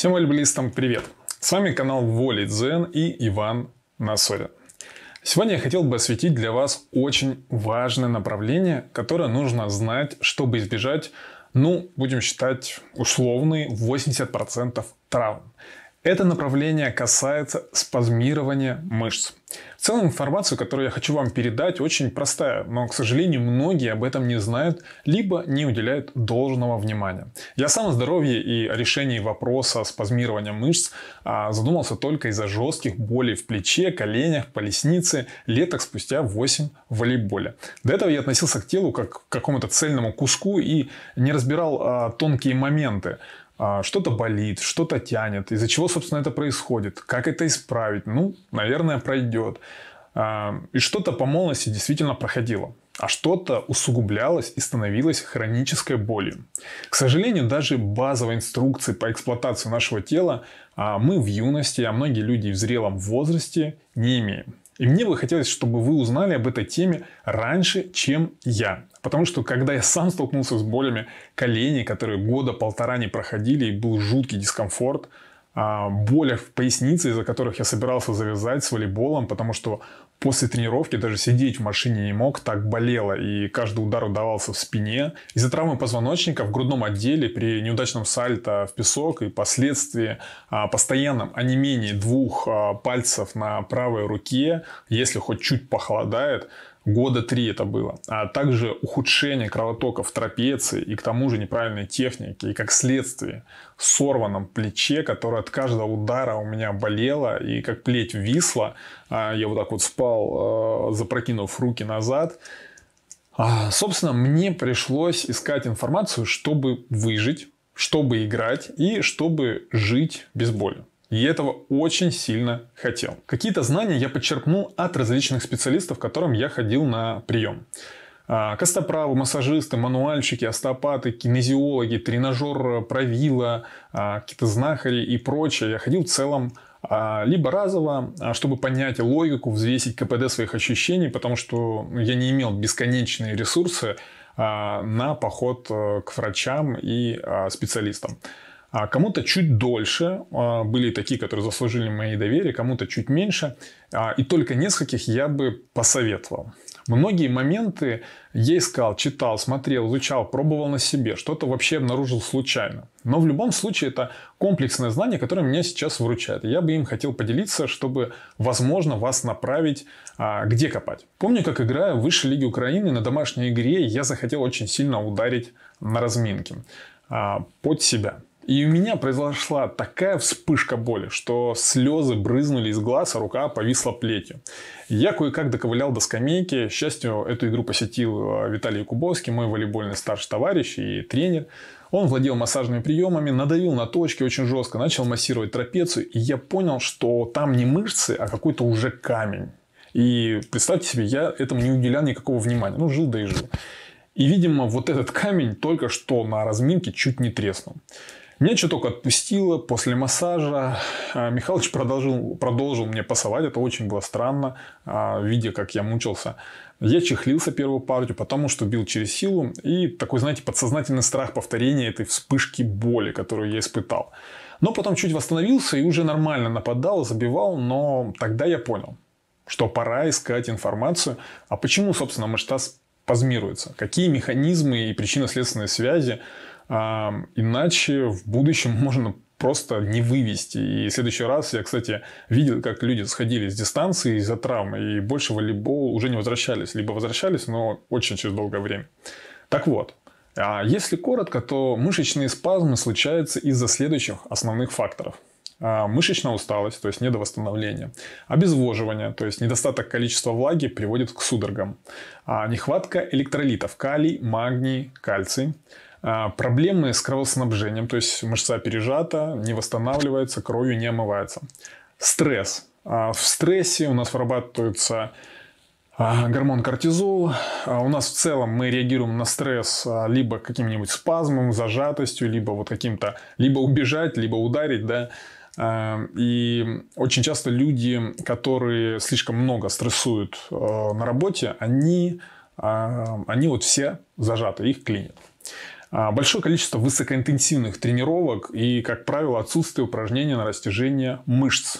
Всем волейболистам привет! С вами канал Воли Дзен и Иван Насорин. Сегодня я хотел бы осветить для вас очень важное направление, которое нужно знать, чтобы избежать, ну, будем считать условные 80% травм. Это направление касается спазмирования мышц. В целом информацию, которую я хочу вам передать, очень простая, но, к сожалению, многие об этом не знают, либо не уделяют должного внимания. Я сам о здоровье и о решении вопроса спазмирования мышц а, задумался только из-за жестких болей в плече, коленях, полеснице леток спустя 8 в волейболе. До этого я относился к телу как к какому-то цельному куску и не разбирал а, тонкие моменты. А, что-то болит, что-то тянет, из-за чего, собственно, это происходит, как это исправить, ну, наверное, пройдет. А, и что-то по молодости действительно проходило, а что-то усугублялось и становилось хронической болью. К сожалению, даже базовой инструкции по эксплуатации нашего тела а, мы в юности, а многие люди в зрелом возрасте не имеем. И мне бы хотелось, чтобы вы узнали об этой теме раньше, чем я. Потому что когда я сам столкнулся с болями коленей, которые года полтора не проходили, и был жуткий дискомфорт – а, боли в пояснице, из-за которых я собирался завязать с волейболом, потому что после тренировки даже сидеть в машине не мог, так болело, и каждый удар удавался в спине. Из-за травмы позвоночника в грудном отделе при неудачном сальто в песок и последствии а, постоянном онемении двух а, пальцев на правой руке, если хоть чуть похолодает, года три это было, а также ухудшение кровотока в трапеции и к тому же неправильной техники, и как следствие сорванном плече, которое от каждого удара у меня болело, и как плеть висла, а я вот так вот спал, э, запрокинув руки назад. А, собственно, мне пришлось искать информацию, чтобы выжить, чтобы играть и чтобы жить без боли. И я этого очень сильно хотел. Какие-то знания я подчеркнул от различных специалистов, к которым я ходил на прием. А, костоправы, массажисты, мануальщики, остеопаты, кинезиологи, тренажер э, правила, а, какие-то знахари и прочее. Я ходил в целом а, либо разово, чтобы понять логику, взвесить КПД своих ощущений, потому что я не имел бесконечные ресурсы на поход э, к врачам и специалистам а кому-то чуть дольше. А, были такие, которые заслужили мои доверие, кому-то чуть меньше. А, и только нескольких я бы посоветовал. Многие моменты я искал, читал, смотрел, изучал, пробовал на себе. Что-то вообще обнаружил случайно. Но в любом случае это комплексное знание, которое меня сейчас вручает. Я бы им хотел поделиться, чтобы, возможно, вас направить, а, где копать. Помню, как играя в Высшей Лиге Украины на домашней игре, я захотел очень сильно ударить на разминке под себя. И у меня произошла такая вспышка боли, что слезы брызнули из глаз, а рука повисла плетью. Я кое-как доковылял до скамейки. К счастью, эту игру посетил э, Виталий Кубовский, мой волейбольный старший товарищ и тренер. Он владел массажными приемами, надавил на точки очень жестко, начал массировать трапецию. И я понял, что там не мышцы, а какой-то уже камень. И представьте себе, я этому не уделял никакого внимания. Ну, жил да и жил. И, видимо, вот этот камень только что на разминке чуть не треснул. Меня чуток отпустило после массажа. А, Михалыч продолжил, продолжил мне пасовать. Это очень было странно, а, видя, как я мучился. Я чехлился первую партию, потому что бил через силу. И такой, знаете, подсознательный страх повторения этой вспышки боли, которую я испытал. Но потом чуть восстановился и уже нормально нападал, забивал. Но тогда я понял, что пора искать информацию. А почему, собственно, масштаб спазмируется? Какие механизмы и причинно-следственные связи – Иначе в будущем можно просто не вывести. И в следующий раз я, кстати, видел, как люди сходили с дистанции из-за травмы, и больше в волейбол уже не возвращались. Либо возвращались, но очень через долгое время. Так вот, а если коротко, то мышечные спазмы случаются из-за следующих основных факторов. А, мышечная усталость, то есть недовосстановление. Обезвоживание, то есть недостаток количества влаги приводит к судорогам. А, нехватка электролитов, калий, магний, кальций а, проблемы с кровоснабжением, то есть мышца пережата, не восстанавливается, кровью не омывается. Стресс. А, в стрессе у нас вырабатывается а, гормон кортизол. У нас в целом мы реагируем на стресс либо каким-нибудь спазмом, зажатостью, либо вот каким-то, либо убежать, либо ударить, да. И очень часто люди, которые слишком много стрессуют на работе, они, они вот все зажаты, их клинит. А, большое количество высокоинтенсивных тренировок и, как правило, отсутствие упражнений на растяжение мышц.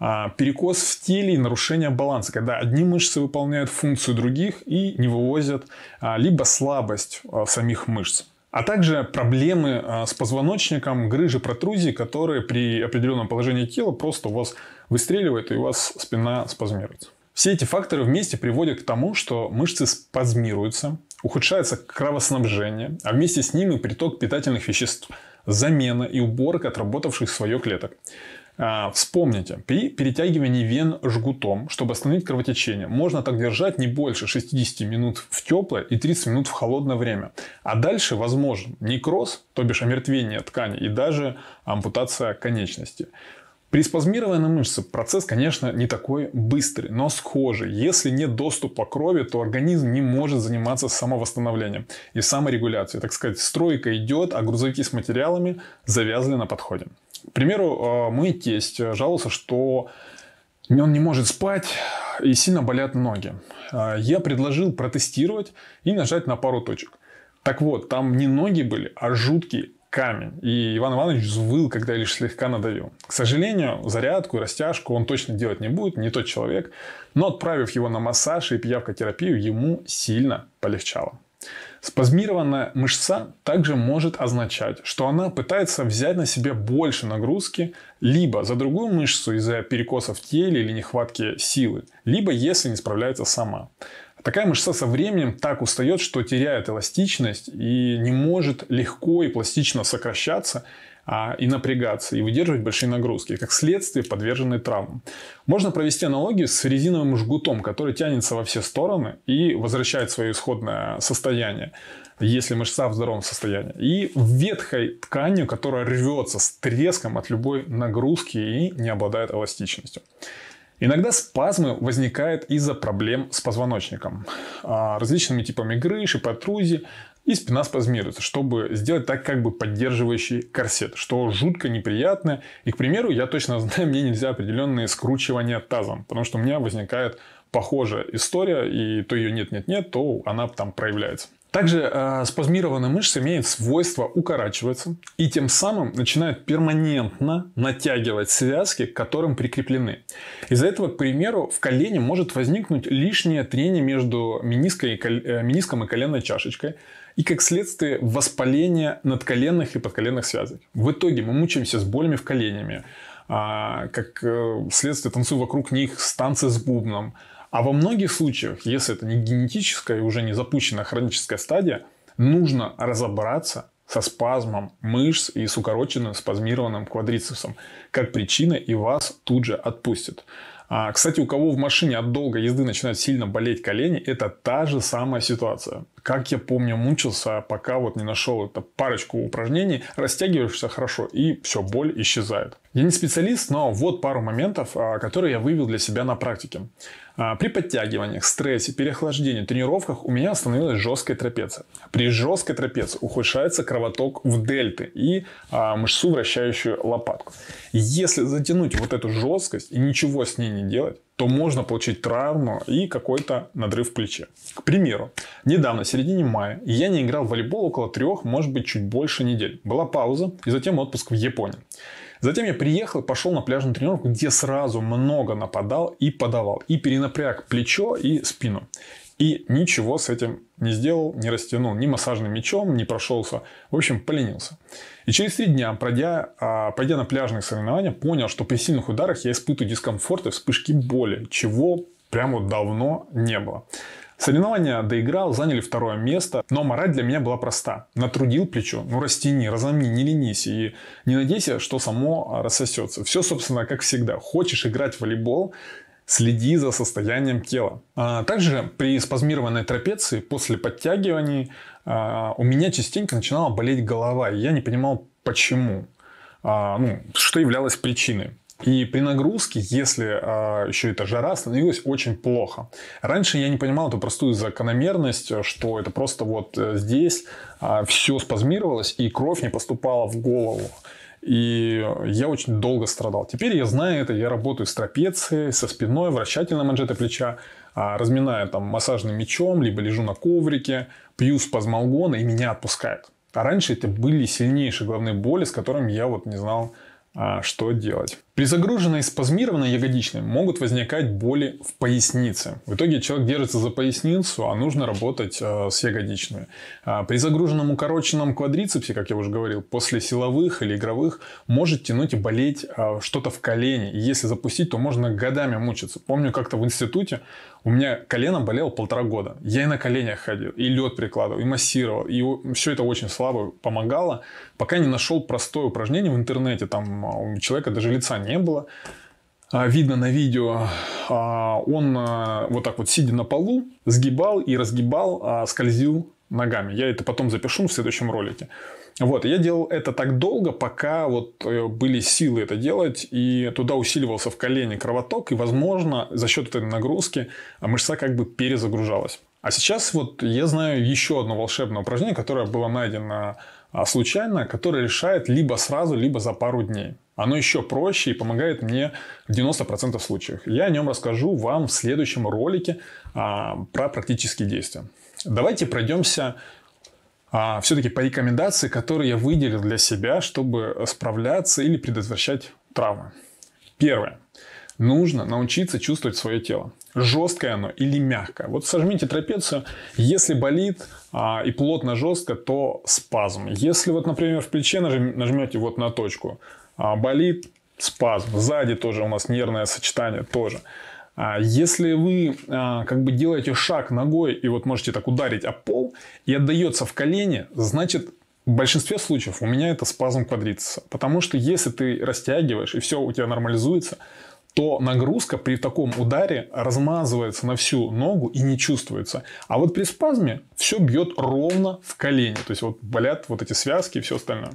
А, перекос в теле и нарушение баланса, когда одни мышцы выполняют функцию других и не вывозят а, либо слабость самих мышц. А также проблемы с позвоночником, грыжи, протрузии, которые при определенном положении тела просто у вас выстреливают и у вас спина спазмируется. Все эти факторы вместе приводят к тому, что мышцы спазмируются, ухудшается кровоснабжение, а вместе с ним и приток питательных веществ, замена и уборка отработавших свое клеток. А, вспомните, при перетягивании вен жгутом, чтобы остановить кровотечение, можно так держать не больше 60 минут в теплое и 30 минут в холодное время. А дальше возможен некроз, то бишь омертвение ткани и даже ампутация конечности. При спазмированной мышце процесс, конечно, не такой быстрый, но схожий. Если нет доступа крови, то организм не может заниматься самовосстановлением и саморегуляцией. Так сказать, стройка идет, а грузовики с материалами завязли на подходе. К примеру, э, мой тесть жаловался, что он не может спать и сильно болят ноги. Э, я предложил протестировать и нажать на пару точек. Так вот, там не ноги были, а жуткие камень. И Иван Иванович взвыл, когда лишь слегка надавил. К сожалению, зарядку и растяжку он точно делать не будет, не тот человек. Но отправив его на массаж и пиявкотерапию, ему сильно полегчало. Спазмированная мышца также может означать, что она пытается взять на себя больше нагрузки либо за другую мышцу из-за перекосов в теле или нехватки силы, либо если не справляется сама. Такая мышца со временем так устает, что теряет эластичность и не может легко и пластично сокращаться а, и напрягаться, и выдерживать большие нагрузки, как следствие подвержены травмам. Можно провести аналогию с резиновым жгутом, который тянется во все стороны и возвращает свое исходное состояние, если мышца в здоровом состоянии, и ветхой тканью, которая рвется с треском от любой нагрузки и не обладает эластичностью. Иногда спазмы возникают из-за проблем с позвоночником, а, различными типами грыж и протрузий, и спина спазмируется, чтобы сделать так как бы поддерживающий корсет, что жутко неприятно. И, к примеру, я точно знаю, мне нельзя определенные скручивания тазом, потому что у меня возникает похожая история, и то ее нет-нет-нет, то она там проявляется. Также э, спазмированная мышца имеет свойство укорачиваться и тем самым начинает перманентно натягивать связки, к которым прикреплены. Из-за этого, к примеру, в колене может возникнуть лишнее трение между мениской и кол... э, мениском и коленной чашечкой и как следствие воспаление надколенных и подколенных связок. В итоге мы мучаемся с болями в коленями, э, как э, следствие танцую вокруг них, станции с бубном – а во многих случаях, если это не генетическая и уже не запущенная хроническая стадия, нужно разобраться со спазмом мышц и с укороченным спазмированным квадрицепсом как причина и вас тут же отпустят. А, кстати, у кого в машине от долгой езды начинают сильно болеть колени, это та же самая ситуация. Как я помню, мучился, пока вот не нашел это парочку упражнений, растягиваешься хорошо и все, боль исчезает. Я не специалист, но вот пару моментов, а, которые я вывел для себя на практике. А, при подтягиваниях, стрессе, переохлаждении, тренировках у меня становилась жесткая трапеция. При жесткой трапеции ухудшается кровоток в дельты и а, мышцу, вращающую лопатку. Если затянуть вот эту жесткость и ничего с ней не делать, то можно получить травму и какой-то надрыв в плече. К примеру, недавно, в середине мая, я не играл в волейбол около трех, может быть, чуть больше недель. Была пауза и затем отпуск в Японии. Затем я приехал и пошел на пляжную тренировку, где сразу много нападал и подавал. И перенапряг плечо и спину. И ничего с этим не сделал, не растянул ни массажным мечом, не прошелся. В общем, поленился. И через три дня, пройдя, а, пройдя на пляжные соревнования, понял, что при сильных ударах я испытываю дискомфорт и вспышки боли, чего прямо давно не было. Соревнования доиграл, заняли второе место, но мораль для меня была проста. Натрудил плечо, ну растяни, разомни, не ленись и не надейся, что само а, рассосется. Все, собственно, как всегда. Хочешь играть в волейбол, следи за состоянием тела. А также при спазмированной трапеции после подтягиваний а, у меня частенько начинала болеть голова, и я не понимал почему, а, ну, что являлось причиной. И при нагрузке, если а, еще эта жара, становилось очень плохо. Раньше я не понимал эту простую закономерность, э, что это просто вот э, здесь а, все спазмировалось и кровь не поступала в голову. И я очень долго страдал. Теперь я знаю это, я работаю с трапецией, со спиной, вращательной манжетой плеча, а, разминаю там массажным мечом, либо лежу на коврике, пью спазмолгон и меня отпускает. А раньше это были сильнейшие головные боли, с которыми я вот не знал, а, что делать. При загруженной спазмированной ягодичной могут возникать боли в пояснице. В итоге человек держится за поясницу, а нужно работать э, с ягодичной. А при загруженном укороченном квадрицепсе, как я уже говорил, после силовых или игровых может тянуть и болеть э, что-то в колене. И если запустить, то можно годами мучиться. Помню, как-то в институте у меня колено болело полтора года. Я и на коленях ходил, и лед прикладывал, и массировал. И все это очень слабо помогало, пока не нашел простое упражнение в интернете. Там а, у человека даже лица не не было. А, видно на видео, а, он а, вот так вот сидя на полу, сгибал и разгибал, скользил ногами. Я это потом запишу в следующем ролике. Вот, я делал это так долго, пока вот э, были силы это делать, и туда усиливался в колене кровоток, и, возможно, за счет этой нагрузки мышца как бы перезагружалась. А сейчас вот я знаю еще одно волшебное упражнение, которое было найдено случайно, которое решает либо сразу, либо за пару дней. Оно еще проще и помогает мне в 90% случаев. Я о нем расскажу вам в следующем ролике а, про практические действия. Давайте пройдемся а, все-таки по рекомендации, которые я выделил для себя, чтобы справляться или предотвращать травмы. Первое. Нужно научиться чувствовать свое тело. Жесткое оно или мягкое. Вот сожмите трапецию. Если болит а, и плотно жестко, то спазм. Если вот, например, в плече нажмете вот на точку, а, болит спазм. Сзади тоже у нас нервное сочетание тоже. А, если вы а, как бы делаете шаг ногой и вот можете так ударить о пол и отдается в колени, значит в большинстве случаев у меня это спазм квадрицепса. Потому что если ты растягиваешь и все у тебя нормализуется, то нагрузка при таком ударе размазывается на всю ногу и не чувствуется. А вот при спазме все бьет ровно в колени. То есть вот болят вот эти связки и все остальное.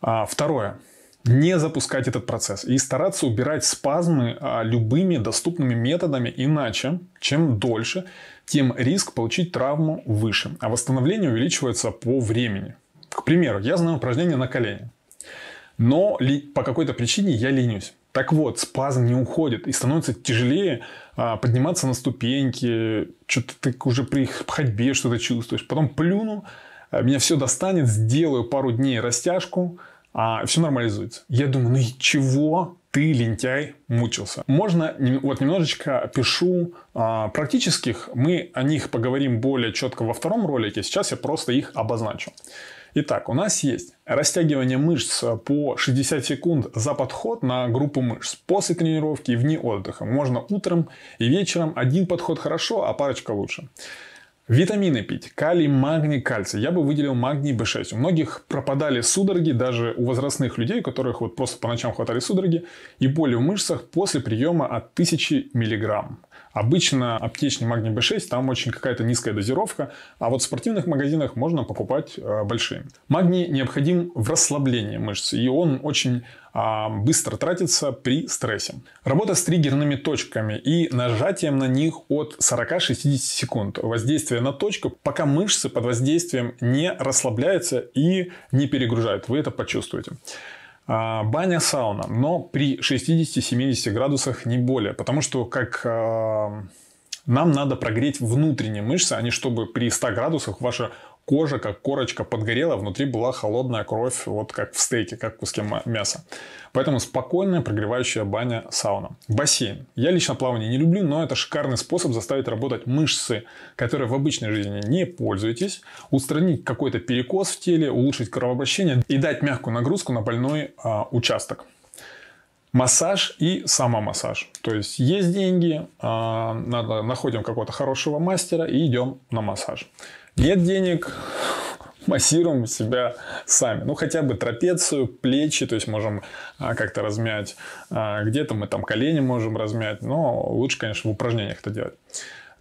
А, второе не запускать этот процесс и стараться убирать спазмы а, любыми доступными методами, иначе, чем дольше, тем риск получить травму выше, а восстановление увеличивается по времени. К примеру, я знаю упражнение на колени, но ли, по какой-то причине я ленюсь. Так вот, спазм не уходит и становится тяжелее а, подниматься на ступеньки, что-то ты уже при ходьбе что-то чувствуешь. Потом плюну, а, меня все достанет, сделаю пару дней растяжку – а, все нормализуется. Я думаю, ну и чего ты, лентяй, мучился. Можно, вот немножечко пишу а, практических, мы о них поговорим более четко во втором ролике, сейчас я просто их обозначу. Итак, у нас есть растягивание мышц по 60 секунд за подход на группу мышц после тренировки и вне отдыха. Можно утром и вечером один подход хорошо, а парочка лучше. Витамины пить. Калий, магний, кальций. Я бы выделил магний B6. У многих пропадали судороги, даже у возрастных людей, у которых вот просто по ночам хватали судороги, и боли в мышцах после приема от 1000 миллиграмм. Обычно аптечный магний B6, там очень какая-то низкая дозировка, а вот в спортивных магазинах можно покупать э, большие. Магний необходим в расслаблении мышц, и он очень э, быстро тратится при стрессе. Работа с триггерными точками и нажатием на них от 40-60 секунд. Воздействие на точку, пока мышцы под воздействием не расслабляются и не перегружают. Вы это почувствуете. А, Баня-сауна, но при 60-70 градусах не более, потому что как а, нам надо прогреть внутренние мышцы, а не чтобы при 100 градусах ваша кожа, как корочка подгорела, внутри была холодная кровь, вот как в стейке, как в куске мяса. Поэтому спокойная прогревающая баня сауна. Бассейн. Я лично плавание не люблю, но это шикарный способ заставить работать мышцы, которые в обычной жизни не пользуетесь, устранить какой-то перекос в теле, улучшить кровообращение и дать мягкую нагрузку на больной а, участок. Массаж и самомассаж. То есть есть деньги, а, надо, находим какого-то хорошего мастера и идем на массаж. Нет денег, массируем себя сами. Ну, хотя бы трапецию, плечи, то есть можем а, как-то размять. А, где-то мы там колени можем размять, но лучше, конечно, в упражнениях это делать.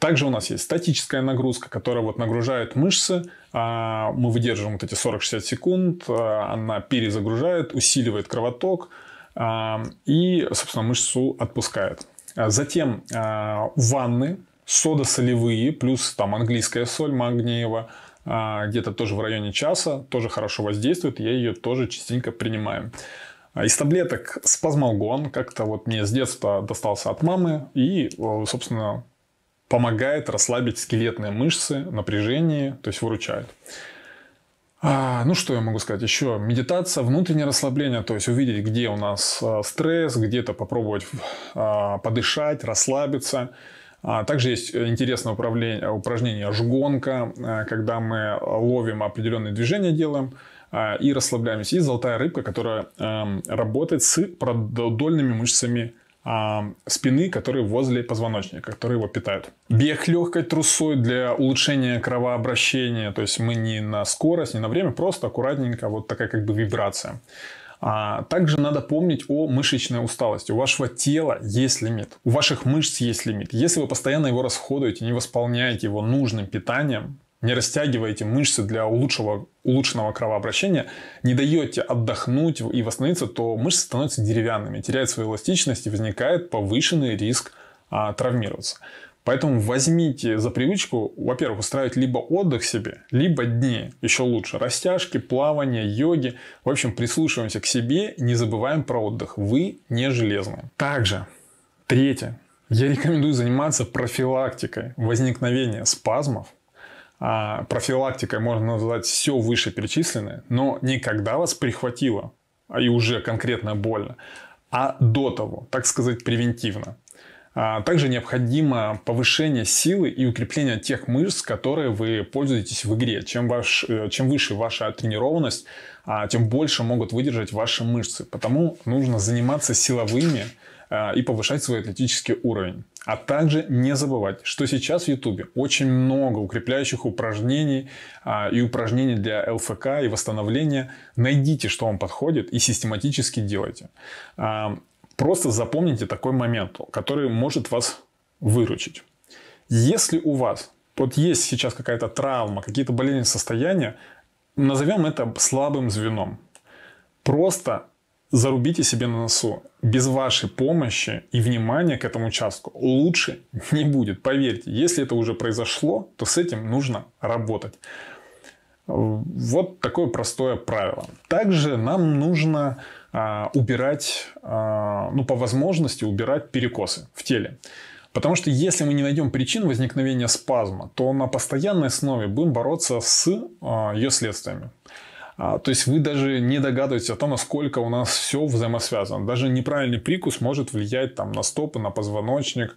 Также у нас есть статическая нагрузка, которая вот нагружает мышцы. А, мы выдерживаем вот эти 40-60 секунд. А, она перезагружает, усиливает кровоток. А, и, собственно, мышцу отпускает. Затем ванны, сода солевые, плюс там английская соль магниева, а, где-то тоже в районе часа, тоже хорошо воздействует, я ее тоже частенько принимаю. А из таблеток спазмолгон, как-то вот мне с детства достался от мамы и, э, собственно, помогает расслабить скелетные мышцы, напряжение, то есть выручает. А, ну что я могу сказать еще? Медитация, внутреннее расслабление, то есть увидеть, где у нас а, стресс, где-то попробовать а, подышать, расслабиться. А также есть интересное управление, упражнение «Жгонка», э, когда мы ловим определенные движения, делаем э, и расслабляемся. И золотая рыбка, которая эм, работает с продольными мышцами а, спины, которые возле позвоночника, которые его питают. Бег легкой трусой для улучшения кровообращения. То есть мы не на скорость, не на время, просто аккуратненько, вот такая как бы вибрация. А также надо помнить о мышечной усталости. У вашего тела есть лимит, у ваших мышц есть лимит. Если вы постоянно его расходуете, не восполняете его нужным питанием, не растягиваете мышцы для улучшего, улучшенного кровообращения, не даете отдохнуть и восстановиться, то мышцы становятся деревянными, теряют свою эластичность и возникает повышенный риск а, травмироваться. Поэтому возьмите за привычку, во-первых, устраивать либо отдых себе, либо дни, еще лучше, растяжки, плавание, йоги. В общем, прислушиваемся к себе, не забываем про отдых. Вы не железные. Также, третье, я рекомендую заниматься профилактикой возникновения спазмов. А профилактикой можно назвать все вышеперечисленное, но не когда вас прихватило, а и уже конкретно больно, а до того, так сказать, превентивно. А, также необходимо повышение силы и укрепление тех мышц, которые вы пользуетесь в игре. Чем, ваш, э, чем выше ваша тренированность, а, тем больше могут выдержать ваши мышцы. Потому нужно заниматься силовыми а, и повышать свой атлетический уровень. А также не забывать, что сейчас в Ютубе очень много укрепляющих упражнений а, и упражнений для ЛФК и восстановления. Найдите, что вам подходит и систематически делайте. А, Просто запомните такой момент, который может вас выручить. Если у вас вот есть сейчас какая-то травма, какие-то болезненные состояния, назовем это слабым звеном. Просто зарубите себе на носу. Без вашей помощи и внимания к этому участку лучше не будет. Поверьте, если это уже произошло, то с этим нужно работать. Вот такое простое правило. Также нам нужно а, убирать, а, ну, по возможности убирать перекосы в теле. Потому что если мы не найдем причин возникновения спазма, то на постоянной основе будем бороться с а, ее следствиями. то есть вы даже не догадываетесь о том, насколько у нас все взаимосвязано. Даже неправильный прикус может влиять там, на стопы, на позвоночник.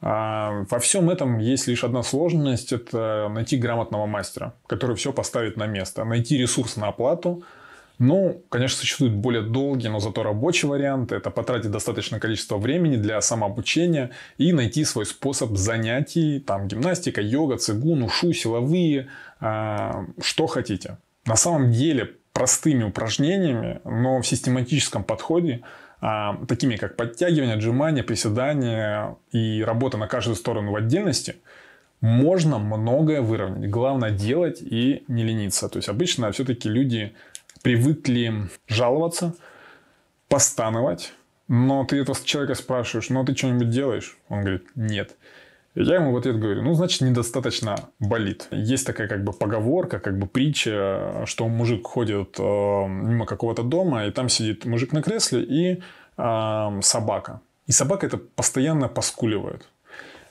во всем этом есть лишь одна сложность – это найти грамотного мастера, который все поставит на место, найти ресурс на оплату – ну, конечно, существует более долгий, но зато рабочий вариант. Это потратить достаточное количество времени для самообучения и найти свой способ занятий. Там гимнастика, йога, цигун, ушу, силовые, э, что хотите. На самом деле простыми упражнениями, но в систематическом подходе, э, такими как подтягивание, отжимания, приседания и работа на каждую сторону в отдельности – можно многое выровнять. Главное делать и не лениться. То есть обычно все-таки люди привыкли жаловаться, постановать, но ты этого человека спрашиваешь, ну а ты что-нибудь делаешь? Он говорит, нет. Я ему в ответ говорю, ну, значит, недостаточно болит. Есть такая как бы поговорка, как бы притча, что мужик ходит э, мимо какого-то дома, и там сидит мужик на кресле и э, собака. И собака это постоянно поскуливает.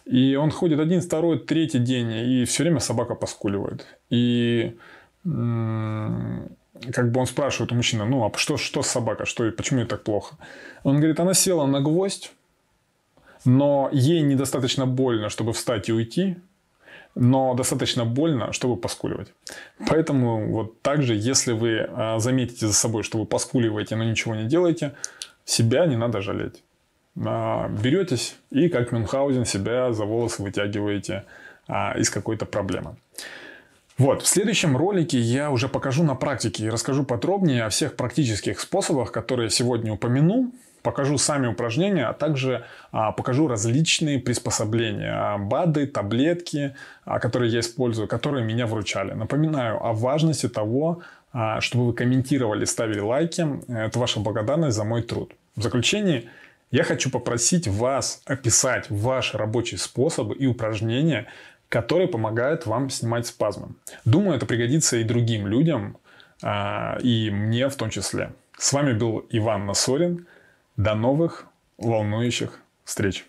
И он ходит один, второй, третий день, и все время собака поскуливает. И м- как бы он спрашивает у мужчины, ну, а что, что с собакой, что, почему ей так плохо? Он говорит, она села на гвоздь, но ей недостаточно больно, чтобы встать и уйти, но достаточно больно, чтобы поскуливать. Поэтому вот так же, если вы а, заметите за собой, что вы поскуливаете, но ничего не делаете, себя не надо жалеть. А, беретесь и, как Мюнхгаузен, себя за волосы вытягиваете а, из какой-то проблемы. Вот, в следующем ролике я уже покажу на практике и расскажу подробнее о всех практических способах, которые сегодня упомяну, покажу сами упражнения, а также а, покажу различные приспособления, а, БАДы, таблетки, а, которые я использую, которые меня вручали. Напоминаю о важности того, а, чтобы вы комментировали, ставили лайки. Это ваша благодарность за мой труд. В заключение я хочу попросить вас описать ваши рабочие способы и упражнения, которые помогают вам снимать спазмы. Думаю, это пригодится и другим людям, а, и мне в том числе. С вами был Иван Насорин. До новых волнующих встреч!